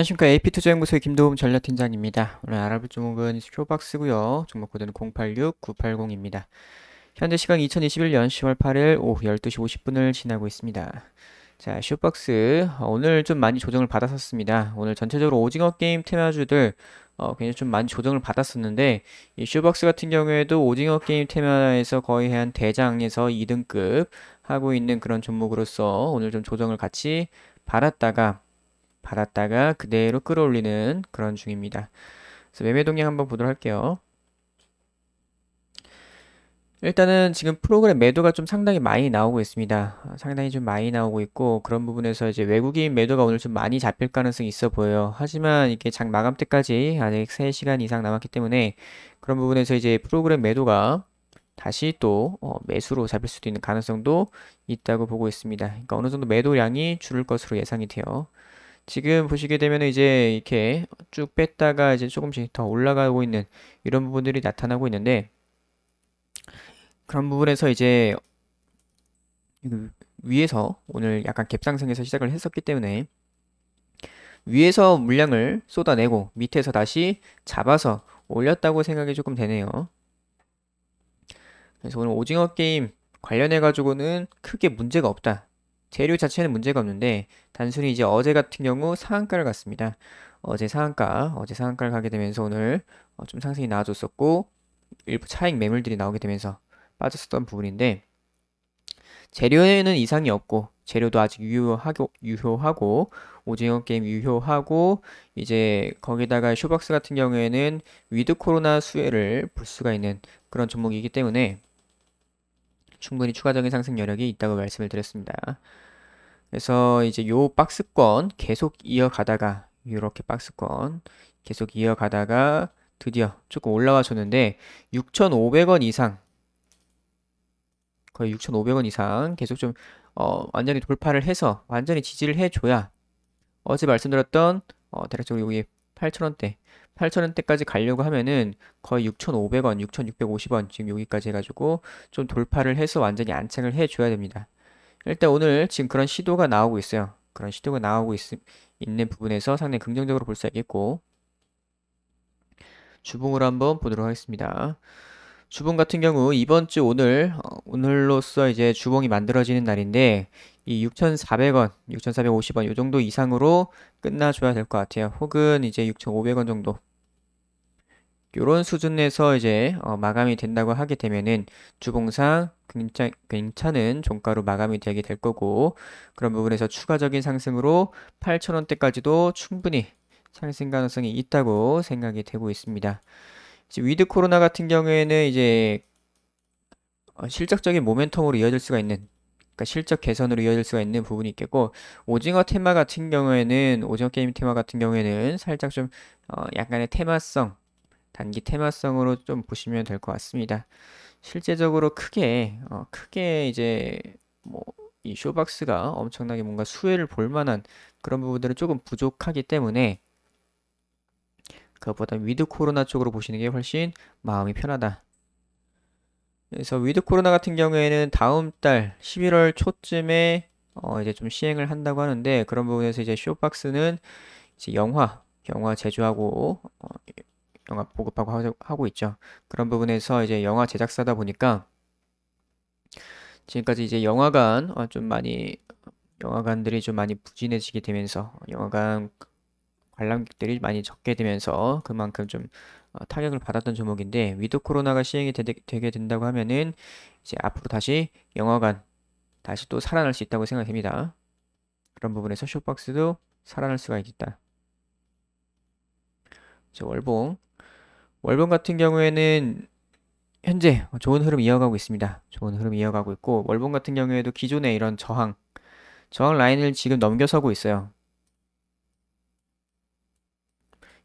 안녕하십니까 AP투자연구소의 김도움 전략팀장입니다. 오늘 알아볼 주목은 쇼박스고요. 종목 코드는 086980입니다. 현재 시간 2021년 10월 8일 오후 12시 50분을 지나고 있습니다. 자, 쇼박스 어, 오늘 좀 많이 조정을 받았었습니다. 오늘 전체적으로 오징어 게임 테마주들 어, 굉장히 좀 많이 조정을 받았었는데 이 쇼박스 같은 경우에도 오징어 게임 테마에서 거의 한 대장에서 2등급 하고 있는 그런 종목으로서 오늘 좀 조정을 같이 받았다가 받았다가 그대로 끌어올리는 그런 중입니다. 그래서 매매 동향 한번 보도록 할게요. 일단은 지금 프로그램 매도가 좀 상당히 많이 나오고 있습니다. 어, 상당히 좀 많이 나오고 있고 그런 부분에서 이제 외국인 매도가 오늘 좀 많이 잡힐 가능성이 있어 보여요. 하지만 이게 장 마감 때까지 아직 3시간 이상 남았기 때문에 그런 부분에서 이제 프로그램 매도가 다시 또 어, 매수로 잡힐 수도 있는 가능성도 있다고 보고 있습니다. 그러니까 어느 정도 매도량이 줄을 것으로 예상이 돼요. 지금 보시게 되면 이제 이렇게 쭉 뺐다가 이제 조금씩 더 올라가고 있는 이런 부분들이 나타나고 있는데 그런 부분에서 이제 그 위에서 오늘 약간 갭상승에서 시작을 했었기 때문에 위에서 물량을 쏟아내고 밑에서 다시 잡아서 올렸다고 생각이 조금 되네요. 그래서 오늘 오징어 게임 관련해 가지고는 크게 문제가 없다 재료 자체는 문제가 없는데 단순히 이제 어제 같은 경우 상한가를 갔습니다. 어제 상한가, 어제 상한가를 가게 되면서 오늘 어, 좀 상승이 나아졌었고 일부 차익 매물들이 나오게 되면서 빠졌었던 부분인데 재료에는 이상이 없고 재료도 아직 유효하고, 유효하고 오징어 게임 유효하고 이제 거기다가 쇼박스 같은 경우에는 위드 코로나 수혜를 볼 수가 있는 그런 종목이기 때문에 충분히 추가적인 상승 여력이 있다고 말씀을 드렸습니다. 그래서 이제 요 박스권 계속 이어가다가 이렇게 박스권 계속 이어가다가 드디어 조금 올라와 줬는데 6,500원 이상 거의 6,500원 이상 계속 좀 어, 완전히 돌파를 해서 완전히 지지를 해줘야 어제 말씀드렸던 어, 대략적으로 여기 8,000원대 8,000원대까지 가려고 하면은 거의 6,500원, 6,650원 지금 여기까지 해가지고 좀 돌파를 해서 완전히 안착을 해줘야 됩니다. 일단 오늘 지금 그런 시도가 나오고 있어요. 그런 시도가 나오고 있, 있는 부분에서 상당히 긍정적으로 볼 수 있겠고 주봉으 한번 보도록 하겠습니다. 주봉 같은 경우 이번 주 오늘 어, 오늘로써 이제 주봉이 만들어지는 날인데 이 6,400원, 6,450원 요 정도 이상으로 끝나줘야 될 것 같아요. 혹은 이제 6,500원 정도 요런 수준에서 이제 어, 마감이 된다고 하게 되면은 주봉상 굉장 괜찮은 종가로 마감이 되게 될 거고 그런 부분에서 추가적인 상승으로 8,000원대까지도 충분히 상승 가능성이 있다고 생각이 되고 있습니다. 위드 코로나 같은 경우에는 이제 어, 실적적인 모멘텀으로 이어질 수가 있는 그러니까 실적 개선으로 이어질 수가 있는 부분이 있겠고 오징어 테마 같은 경우에는 오징어 게임 테마 같은 경우에는 살짝 좀 어, 약간의 테마성 단기 테마성으로 좀 보시면 될 것 같습니다. 실제적으로 크게 어, 크게 이제 뭐이 쇼박스가 엄청나게 뭔가 수혜를 볼 만한 그런 부분들은 조금 부족하기 때문에 그것보다 위드 코로나 쪽으로 보시는 게 훨씬 마음이 편하다. 그래서 위드 코로나 같은 경우에는 다음 달 11월 초쯤에 어 이제 좀 시행을 한다고 하는데 그런 부분에서 이제 쇼박스는 이제 영화, 영화 제조하고 어 영화 보급하고 하고 있죠. 그런 부분에서 이제 영화 제작사다 보니까 지금까지 이제 영화관 어 좀 많이 영화관들이 좀 많이 부진해지게 되면서 영화관 관람객들이 많이 적게 되면서 그만큼 좀 어, 타격을 받았던 종목인데 위드 코로나가 시행이 되, 게 된다고 하면은 이제 앞으로 다시 영화관 다시 또 살아날 수 있다고 생각이 됩니다. 그런 부분에서 쇼박스도 살아날 수가 있다. 이제 월봉 월봉 같은 경우에는 현재 좋은 흐름 이어가고 있습니다. 좋은 흐름 이어가고 있고 월봉 같은 경우에도 기존에 이런 저항 저항 라인을 지금 넘겨서고 있어요.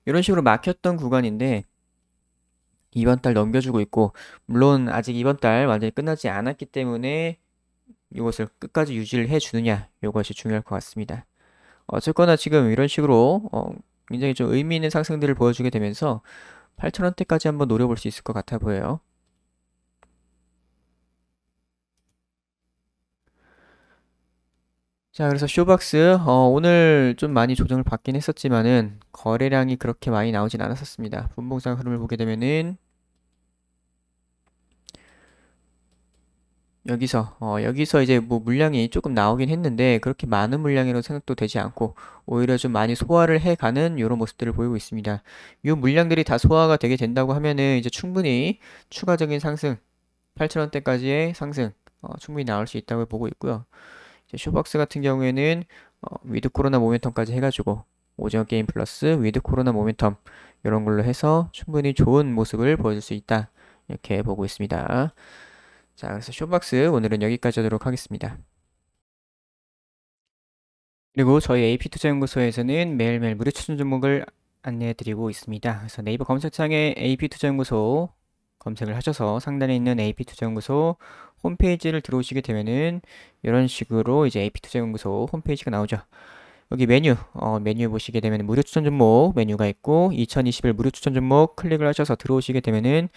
이런 식으로 막혔던 구간인데 이번 달 넘겨주고 있고 물론 아직 이번 달 완전히 끝나지 않았기 때문에 이것을 끝까지 유지를 해주느냐 이것이 중요할 것 같습니다. 어쨌거나 지금 이런 식으로 어, 굉장히 좀 의미 있는 상승들을 보여주게 되면서 8,000원대까지 한번 노려볼 수 있을 것 같아 보여요. 자, 그래서 쇼박스, 어, 오늘 좀 많이 조정을 받긴 했었지만은, 거래량이 그렇게 많이 나오진 않았었습니다. 분봉상 흐름을 보게 되면은, 여기서, 어, 여기서 이제 뭐 물량이 조금 나오긴 했는데, 그렇게 많은 물량이라고 생각도 되지 않고, 오히려 좀 많이 소화를 해가는 이런 모습들을 보이고 있습니다. 이 물량들이 다 소화가 되게 된다고 하면은, 이제 충분히 추가적인 상승, 8,000원대까지의 상승, 어, 충분히 나올 수 있다고 보고 있고요. 쇼박스 같은 경우에는 어, 위드 코로나 모멘텀까지 해가지고 오징어 게임 플러스 위드 코로나 모멘텀 이런 걸로 해서 충분히 좋은 모습을 보여줄 수 있다 이렇게 보고 있습니다. 자 그래서 쇼박스 오늘은 여기까지 하도록 하겠습니다. 그리고 저희 AP투자연구소에서는 매일매일 무료 추천 종목을 안내해드리고 있습니다. 그래서 네이버 검색창에 AP투자연구소 검색을 하셔서 상단에 있는 AP투자연구소 홈페이지를 들어오시게 되면은 이런 식으로 이제 AP투자연구소 홈페이지가 나오죠. 여기 메뉴, 어, 메뉴 보시게 되면 무료 추천 종목 메뉴가 있고 2021 무료 추천 종목 클릭을 하셔서 들어오시게 되면은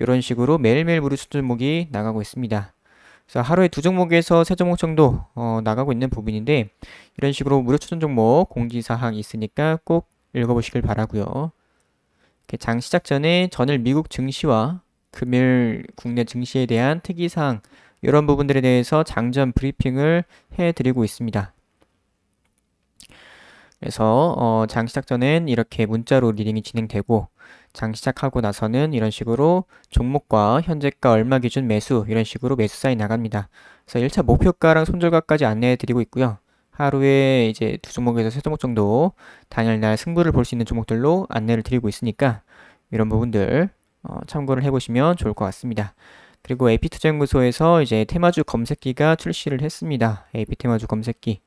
이런 식으로 매일매일 무료 추천 종목이 나가고 있습니다. 자, 하루에 두 종목에서 세 종목 정도 어, 나가고 있는 부분인데 이런 식으로 무료 추천 종목 공지사항 있으니까 꼭 읽어보시길 바라고요. 장 시작 전에 전일 미국 증시와 금일 국내 증시에 대한 특이사항 이런 부분들에 대해서 장전 브리핑을 해드리고 있습니다. 그래서 어, 장 시작 전엔 이렇게 문자로 리딩이 진행되고 장 시작하고 나서는 이런 식으로 종목과 현재가 얼마 기준 매수 이런 식으로 매수 사인 나갑니다. 그래서 1차 목표가랑 손절가까지 안내해 드리고 있고요. 하루에 이제 두 종목에서 세 종목 정도 당일날 승부를 볼 수 있는 종목들로 안내를 드리고 있으니까 이런 부분들 어, 참고를 해보시면 좋을 것 같습니다. 그리고 AP투자연구소에서 이제 테마주 검색기가 출시를 했습니다. AP 테마주 검색기.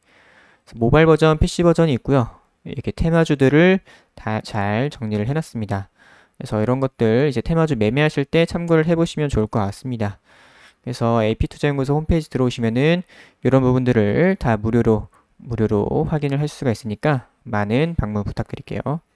모바일 버전, PC 버전이 있고요. 이렇게 테마주들을 다 잘 정리를 해놨습니다. 그래서 이런 것들 이제 테마주 매매하실 때 참고를 해보시면 좋을 것 같습니다. 그래서 AP투자연구소 홈페이지 들어오시면은 이런 부분들을 다 무료로 무료로 확인을 할 수가 있으니까 많은 방문 부탁드릴게요.